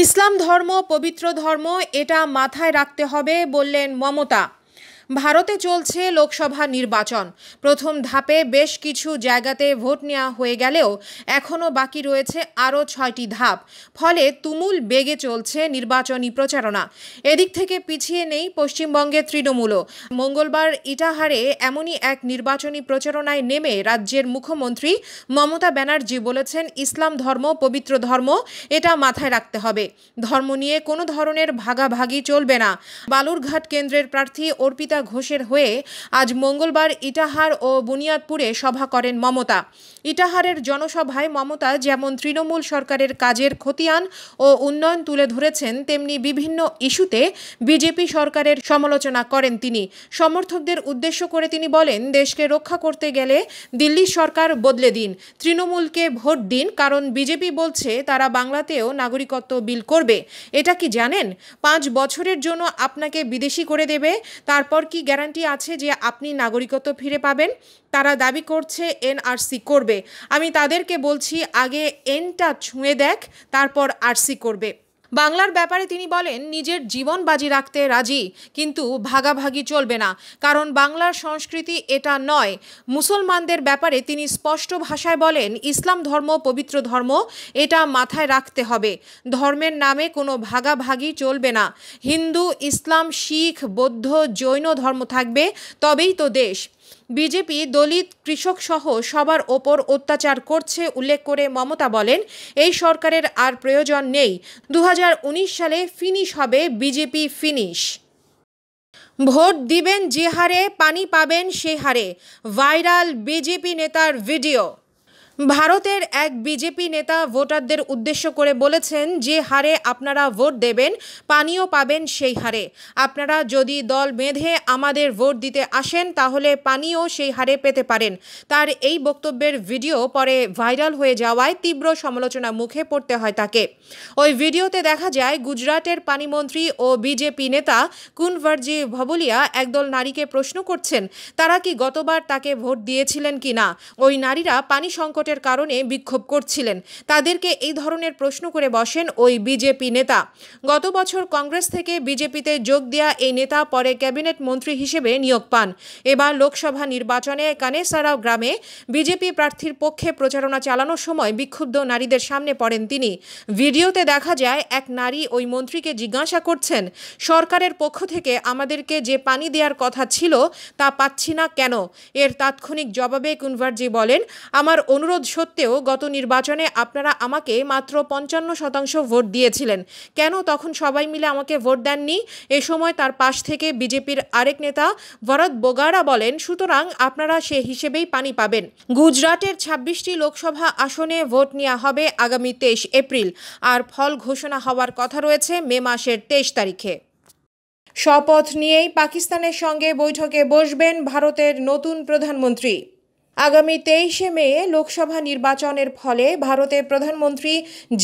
ইসলাম ধর্ম পবিত্র ধর্ম এটা মাথায় রাখতে হবে বললেন মমতা ভারতে চলছে লোকসভা নির্বাচন প্রথম ধাপে বেশ কিছু জায়গাতে ভোট নেওয়া হয়ে গেলেও এখনও বাকি রয়েছে আরও ছয়টি ধাপ ফলে তুমুল বেগে চলছে নির্বাচনী প্রচারণা এদিক থেকে পিছিয়ে নেই পশ্চিমবঙ্গের তৃণমূলও মঙ্গলবার ইটাহারে এমনই এক নির্বাচনী প্রচারণায় নেমে রাজ্যের মুখ্যমন্ত্রী মমতা ব্যানার্জি বলেছেন ইসলাম ধর্ম পবিত্র ধর্ম এটা মাথায় রাখতে হবে ধর্ম নিয়ে কোনো ধরনের ভাগাভাগি চলবে না বালুরঘাট কেন্দ্রের প্রার্থী অর্পিতা অমৃতা ঘোষের হয়ে আজ মঙ্গলবার ইটাহার ও বুনিয়াদপুরে সভা করেন মমতা ইটাহারের জনসভায় মমতা যেমন তৃণমূল সরকারের কাজের খতিয়ান ও উন্নয়ন তুলে ধরেছেন তেমনি বিভিন্ন ইস্যুতে বিজেপি সরকারের সমালোচনা করেন তিনি সমর্থকদের উদ্দেশ্য করে তিনি বলেন দেশকে রক্ষা করতে গেলে দিল্লি সরকার বদলে দিন তৃণমূলকে ভোট দিন কারণ বিজেপি বলছে তারা বাংলাতেও নাগরিকত্ব বিল করবে এটা কি জানেন পাঁচ বছরের জন্য আপনাকে বিদেশি করে দেবে তারপর এরপর কি গ্যারান্টি আছে যে আপনি নাগরিকত্ব ফিরে পাবেন তারা দাবি করছে এনআরসি করবে আমি তাদেরকে বলছি আগে এনটা ছুঁয়ে দেখ তারপর আরসি করবে বাংলার ব্যাপারে তিনি বলেন নিজের জীবন বাজি রাখতে রাজি কিন্তু ভাগাভাগি চলবে না কারণ বাংলার সংস্কৃতি এটা নয় মুসলমানদের ব্যাপারে তিনি স্পষ্ট ভাষায় বলেন ইসলাম ধর্ম পবিত্র ধর্ম এটা মাথায় রাখতে হবে ধর্মের নামে কোনো ভাগাভাগি চলবে না হিন্দু ইসলাম শিখ বৌদ্ধ জৈন ধর্ম থাকবে তবেই তো দেশ বিজেপি দলিত কৃষকসহ সবার ওপর অত্যাচার করছে উল্লেখ করে মমতা বলেন এই সরকারের আর প্রয়োজন নেই দু সালে ফিনিশ হবে বিজেপি ফিনিশ ভোট দিবেন যে হারে পানি পাবেন সে হারে ভাইরাল বিজেপি নেতার ভিডিও ভারতের এক বিজেপি নেতা ভোটারদের উদ্দেশ্য করে বলেছেন যে হারে আপনারা ভোট দেবেন পানীয় পাবেন সেই হারে আপনারা যদি দল বেঁধে আমাদের ভোট দিতে আসেন তাহলে পানীয় সেই হারে পেতে পারেন তার এই বক্তব্যের ভিডিও পরে ভাইরাল হয়ে যাওয়ায় তীব্র সমালোচনা মুখে পড়তে হয় তাকে ওই ভিডিওতে দেখা যায় গুজরাটের পানিমন্ত্রী ও বিজেপি নেতা কুনভারজি ভবলিয়া একদল নারীকে প্রশ্ন করছেন তারা কি গতবার তাকে ভোট দিয়েছিলেন কি না ওই নারীরা পানি সংকট সংকটের কারণে বিক্ষোভ করছিলেন তাদেরকে এই ধরনের প্রশ্ন করে বসেন ওই বিজেপি নেতা গত বছর কংগ্রেস থেকে বিজেপিতে যোগ দেয়া এই নেতা পরে ক্যাবিনেট মন্ত্রী হিসেবে নিয়োগ পান এবার লোকসভা নির্বাচনে কানেসারাও গ্রামে বিজেপি প্রার্থীর পক্ষে প্রচারণা চালানোর সময় বিক্ষুব্ধ নারীদের সামনে পড়েন তিনি ভিডিওতে দেখা যায় এক নারী ওই মন্ত্রীকে জিজ্ঞাসা করছেন সরকারের পক্ষ থেকে আমাদেরকে যে পানি দেওয়ার কথা ছিল তা পাচ্ছি না কেন এর তাৎক্ষণিক জবাবে কুনভারজি বলেন আমার অনুরোধ অনুরোধ সত্ত্বেও গত নির্বাচনে আপনারা আমাকে মাত্র পঞ্চান্ন শতাংশ ভোট দিয়েছিলেন কেন তখন সবাই মিলে আমাকে ভোট দেননি এ সময় তার পাশ থেকে বিজেপির আরেক নেতা ভরত বোগারা বলেন সুতরাং আপনারা সে হিসেবেই পানি পাবেন গুজরাটের ছাব্বিশটি লোকসভা আসনে ভোট নেওয়া হবে আগামী তেইশ এপ্রিল আর ফল ঘোষণা হওয়ার কথা রয়েছে মে মাসের তেইশ তারিখে শপথ নিয়েই পাকিস্তানের সঙ্গে বৈঠকে বসবেন ভারতের নতুন প্রধানমন্ত্রী আগামী তেইশে মে লোকসভা নির্বাচনের ফলে ভারতের প্রধানমন্ত্রী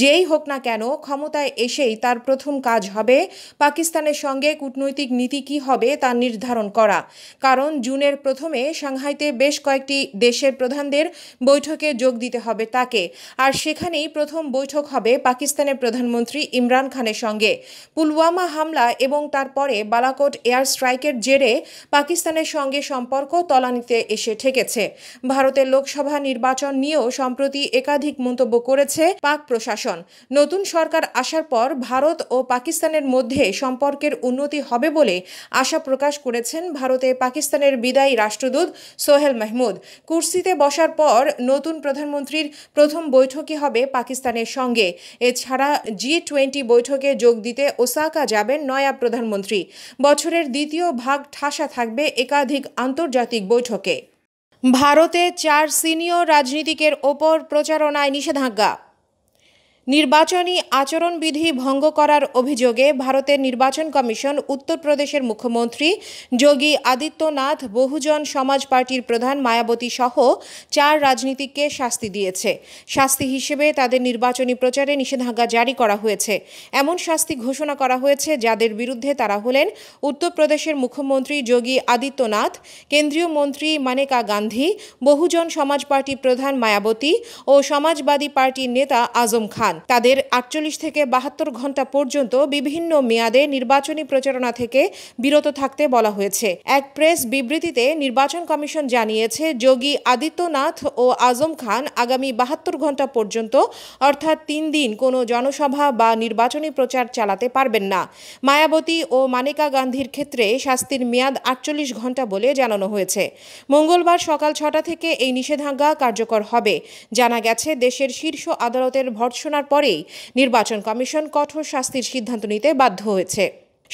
যেই হোক না কেন ক্ষমতায় এসেই তার প্রথম কাজ হবে পাকিস্তানের সঙ্গে কূটনৈতিক নীতি কি হবে তা নির্ধারণ করা কারণ জুনের প্রথমে সাংহাইতে বেশ কয়েকটি দেশের প্রধানদের বৈঠকে যোগ দিতে হবে তাকে আর সেখানেই প্রথম বৈঠক হবে পাকিস্তানের প্রধানমন্ত্রী ইমরান খানের সঙ্গে পুলওয়ামা হামলা এবং তারপরে বালাকোট এয়ার স্ট্রাইকের জেরে পাকিস্তানের সঙ্গে সম্পর্ক তলানিতে এসে ঠেকেছে ভারতের লোকসভা নির্বাচন নিয়েও সম্প্রতি একাধিক মন্তব্য করেছে পাক প্রশাসন নতুন সরকার আসার পর ভারত ও পাকিস্তানের মধ্যে সম্পর্কের উন্নতি হবে বলে আশা প্রকাশ করেছেন ভারতে পাকিস্তানের বিদায়ী রাষ্ট্রদূত সোহেল মেহমুদ কুর্সিতে বসার পর নতুন প্রধানমন্ত্রীর প্রথম বৈঠকই হবে পাকিস্তানের সঙ্গে এছাড়া জি টোয়েন্টি বৈঠকে যোগ দিতে ওসাকা যাবেন নয়া প্রধানমন্ত্রী বছরের দ্বিতীয় ভাগ ঠাসা থাকবে একাধিক আন্তর্জাতিক বৈঠকে ভারতে চার সিনিয়র রাজনীতিকের ওপর প্রচারণায় নিষেধাজ্ঞা নির্বাচনী আচরণবিধি ভঙ্গ করার অভিযোগে ভারতের নির্বাচন কমিশন উত্তরপ্রদেশের মুখ্যমন্ত্রী যোগী আদিত্যনাথ বহুজন সমাজ পার্টির প্রধান মায়াবতী সহ চার রাজনীতিককে শাস্তি দিয়েছে শাস্তি হিসেবে তাদের নির্বাচনী প্রচারে নিষেধাজ্ঞা জারি করা হয়েছে এমন শাস্তি ঘোষণা করা হয়েছে যাদের বিরুদ্ধে তারা হলেন উত্তরপ্রদেশের মুখ্যমন্ত্রী যোগী আদিত্যনাথ কেন্দ্রীয় মন্ত্রী মানেকা গান্ধী বহুজন সমাজ পার্টি প্রধান মায়াবতী ও সমাজবাদী পার্টির নেতা আজম খান তাদের আটচল্লিশ থেকে বাহাত্তর ঘন্টা পর্যন্ত বিভিন্ন মেয়াদে নির্বাচনী প্রচারণা থেকে বিরত থাকতে বলা হয়েছে এক প্রেস বিবৃতিতে নির্বাচন কমিশন জানিয়েছে যোগী আদিত্যনাথ ও আজম খান আগামী বাহাত্তর ঘন্টা পর্যন্ত অর্থাৎ তিন দিন কোনো জনসভা বা নির্বাচনী প্রচার চালাতে পারবেন না মায়াবতী ও মানেকা গান্ধীর ক্ষেত্রে শাস্তির মেয়াদ আটচল্লিশ ঘন্টা বলে জানানো হয়েছে মঙ্গলবার সকাল ছটা থেকে এই নিষেধাজ্ঞা কার্যকর হবে জানা গেছে দেশের শীর্ষ আদালতের ভর্ৎসনা ঘোষণার পরেই নির্বাচন কমিশন কঠোর শাস্তির সিদ্ধান্ত নিতে বাধ্য হয়েছে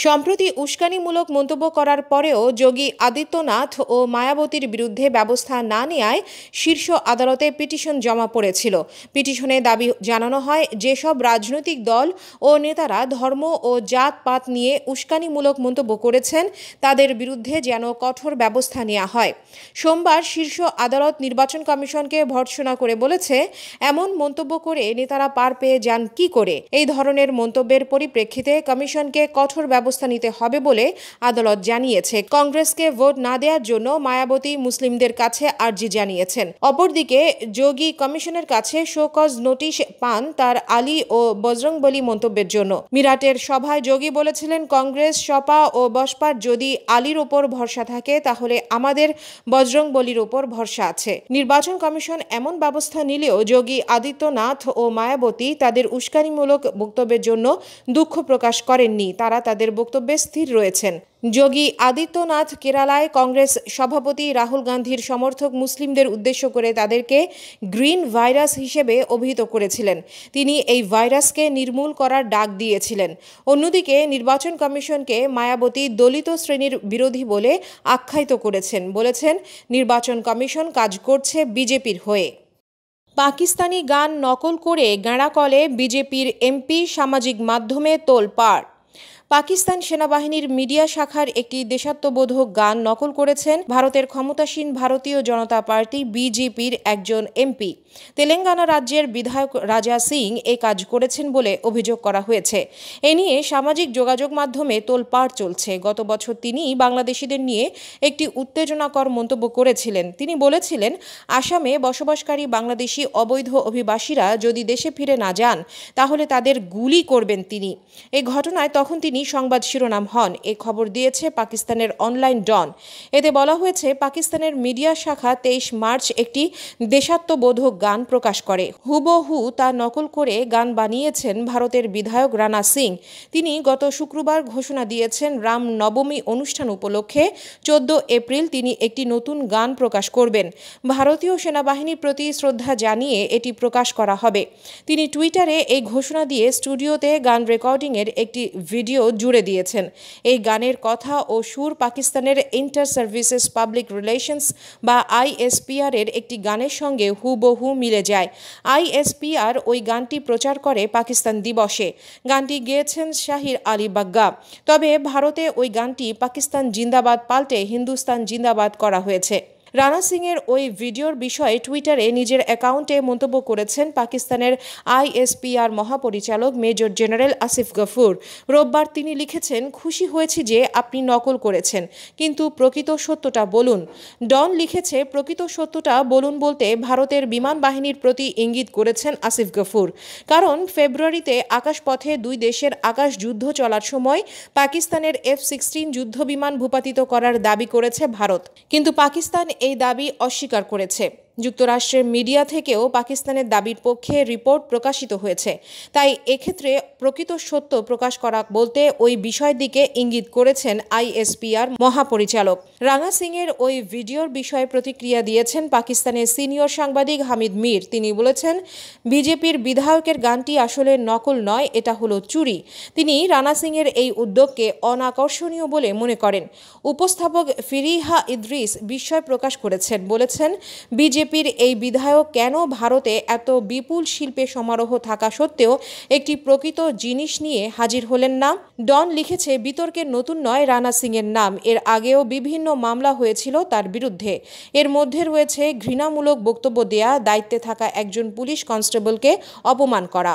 সম্প্রতি উস্কানিমূলক মন্তব্য করার পরেও যোগী আদিত্যনাথ ও মায়াবতীর বিরুদ্ধে ব্যবস্থা না নেওয়ায় শীর্ষ আদালতে পিটিশন জমা পড়েছিল পিটিশনে দাবি জানানো হয় যেসব রাজনৈতিক দল ও নেতারা ধর্ম ও জাতপাত নিয়ে উস্কানিমূলক মন্তব্য করেছেন তাদের বিরুদ্ধে যেন কঠোর ব্যবস্থা নেওয়া হয় সোমবার শীর্ষ আদালত নির্বাচন কমিশনকে ভর্সনা করে বলেছে এমন মন্তব্য করে নেতারা পার পেয়ে যান কি করে এই ধরনের মন্তব্যের পরিপ্রেক্ষিতে কমিশনকে কঠোর ব্যবস্থা নিতে হবে বলে আদালত জানিয়েছে কংগ্রেসকে ভোট না দেওয়ার জন্য মায়াবতী মুসলিমদের কাছে আর্জি জানিয়েছেন অপরদিকে যোগী কমিশনের কাছে শোকজ নোটিশ পান তার আলী ও বজরংবলী মন্তব্যের জন্য মিরাটের সভায় যোগী বলেছিলেন কংগ্রেস সপা ও বসপার যদি আলীর ওপর ভরসা থাকে তাহলে আমাদের বজরংবলীর ওপর ভরসা আছে নির্বাচন কমিশন এমন ব্যবস্থা নিলেও যোগী আদিত্যনাথ ও মায়াবতী তাদের উস্কানিমূলক বক্তব্যের জন্য দুঃখ প্রকাশ করেননি তারা তাদের বক্তব্যে স্থির রয়েছেন যোগী আদিত্যনাথ কেরালায় কংগ্রেস সভাপতি রাহুল গান্ধীর সমর্থক মুসলিমদের উদ্দেশ্য করে তাদেরকে গ্রিন ভাইরাস হিসেবে অভিহিত করেছিলেন তিনি এই ভাইরাসকে নির্মূল করার ডাক দিয়েছিলেন অন্যদিকে নির্বাচন কমিশনকে মায়াবতী দলিত শ্রেণীর বিরোধী বলে আখ্যায়িত করেছেন বলেছেন নির্বাচন কমিশন কাজ করছে বিজেপির হয়ে পাকিস্তানি গান নকল করে গাঁড়াকলে বিজেপির এমপি সামাজিক মাধ্যমে তোলপাড় পাকিস্তান সেনাবাহিনীর মিডিয়া শাখার একটি দেশাত্মবোধক গান নকল করেছেন ভারতের ক্ষমতাসীন ভারতীয় জনতা পার্টি বিজেপির একজন এমপি তেলেঙ্গানা রাজ্যের বিধায়ক রাজা সিং এ কাজ করেছেন বলে অভিযোগ করা হয়েছে এ নিয়ে সামাজিক যোগাযোগ মাধ্যমে তোলপাড় চলছে গত বছর তিনি বাংলাদেশিদের নিয়ে একটি উত্তেজনাকর মন্তব্য করেছিলেন তিনি বলেছিলেন আসামে বসবাসকারী বাংলাদেশি অবৈধ অভিবাসীরা যদি দেশে ফিরে না যান তাহলে তাদের গুলি করবেন তিনি এ ঘটনায় তখন তিনি সংবাদ শিরোনাম হন এ খবর দিয়েছে পাকিস্তানের অনলাইন ডন এতে বলা হয়েছে পাকিস্তানের মিডিয়া শাখা তেইশ মার্চ একটি দেশাত্মবোধক গান প্রকাশ করে হুবহু তা নকল করে গান বানিয়েছেন ভারতের বিধায়ক রানা সিং তিনি গত শুক্রবার ঘোষণা দিয়েছেন রাম নবমী অনুষ্ঠান উপলক্ষে চোদ্দ এপ্রিল তিনি একটি নতুন গান প্রকাশ করবেন ভারতীয় সেনাবাহিনীর প্রতি শ্রদ্ধা জানিয়ে এটি প্রকাশ করা হবে তিনি টুইটারে এই ঘোষণা দিয়ে স্টুডিওতে গান রেকর্ডিংয়ের একটি ভিডিও জুড়ে দিয়েছেন এই গানের কথা ও সুর পাকিস্তানের ইন্টার সার্ভিসেস পাবলিক রিলেশনস বা আইএসপিআর এর একটি গানের সঙ্গে হুবহু মিলে যায় আইএসপিআর ওই গানটি প্রচার করে পাকিস্তান দিবসে গানটি গেয়েছেন শাহির আলী বাগ্গা তবে ভারতে ওই গানটি পাকিস্তান জিন্দাবাদ পাল্টে হিন্দুস্তান জিন্দাবাদ করা হয়েছে রানা সিংয়ের ওই ভিডিওর বিষয়ে টুইটারে নিজের অ্যাকাউন্টে মন্তব্য করেছেন পাকিস্তানের আইএসপিআর মহাপরিচালক মেজর জেনারেল আসিফ গফুর রোববার তিনি লিখেছেন খুশি হয়েছি যে আপনি নকল করেছেন কিন্তু প্রকৃত সত্যটা বলুন ডন লিখেছে প্রকৃত সত্যটা বলুন বলতে ভারতের বিমান বাহিনীর প্রতি ইঙ্গিত করেছেন আসিফ গফুর কারণ ফেব্রুয়ারিতে আকাশপথে দুই দেশের আকাশ যুদ্ধ চলার সময় পাকিস্তানের এফ সিক্সটিন যুদ্ধ বিমান ভূপাতিত করার দাবি করেছে ভারত কিন্তু পাকিস্তান এই দাবি অস্বীকার করেছে যুক্তরাষ্ট্রের মিডিয়া থেকেও পাকিস্তানের দাবির পক্ষে রিপোর্ট প্রকাশিত হয়েছে তাই এক্ষেত্রে প্রকৃত সত্য প্রকাশ করা বলতে ওই বিষয় দিকে ইঙ্গিত করেছেন আইএসপিআর মহাপরিচালক রাঙা সিংয়ের ওই ভিডিওর বিষয়ে প্রতিক্রিয়া দিয়েছেন পাকিস্তানের সিনিয়র সাংবাদিক হামিদ মির তিনি বলেছেন বিজেপির বিধায়কের গানটি আসলে নকল নয় এটা হলো চুরি তিনি রানা সিংয়ের এই উদ্যোগকে অনাকর্ষণীয় বলে মনে করেন উপস্থাপক ফিরিহা ইদ্রিস বিস্ময় প্রকাশ করেছেন বলেছেন বিজেপি বিজেপির এই বিধায়ক কেন ভারতে এত বিপুল শিল্পে সমারোহ থাকা সত্ত্বেও একটি প্রকৃত জিনিস নিয়ে হাজির হলেন না ডন লিখেছে বিতর্কের নতুন নয় রানা সিংয়ের নাম এর আগেও বিভিন্ন মামলা হয়েছিল তার বিরুদ্ধে এর মধ্যে রয়েছে ঘৃণামূলক বক্তব্য দেয়া দায়িত্বে থাকা একজন পুলিশ কনস্টেবলকে অপমান করা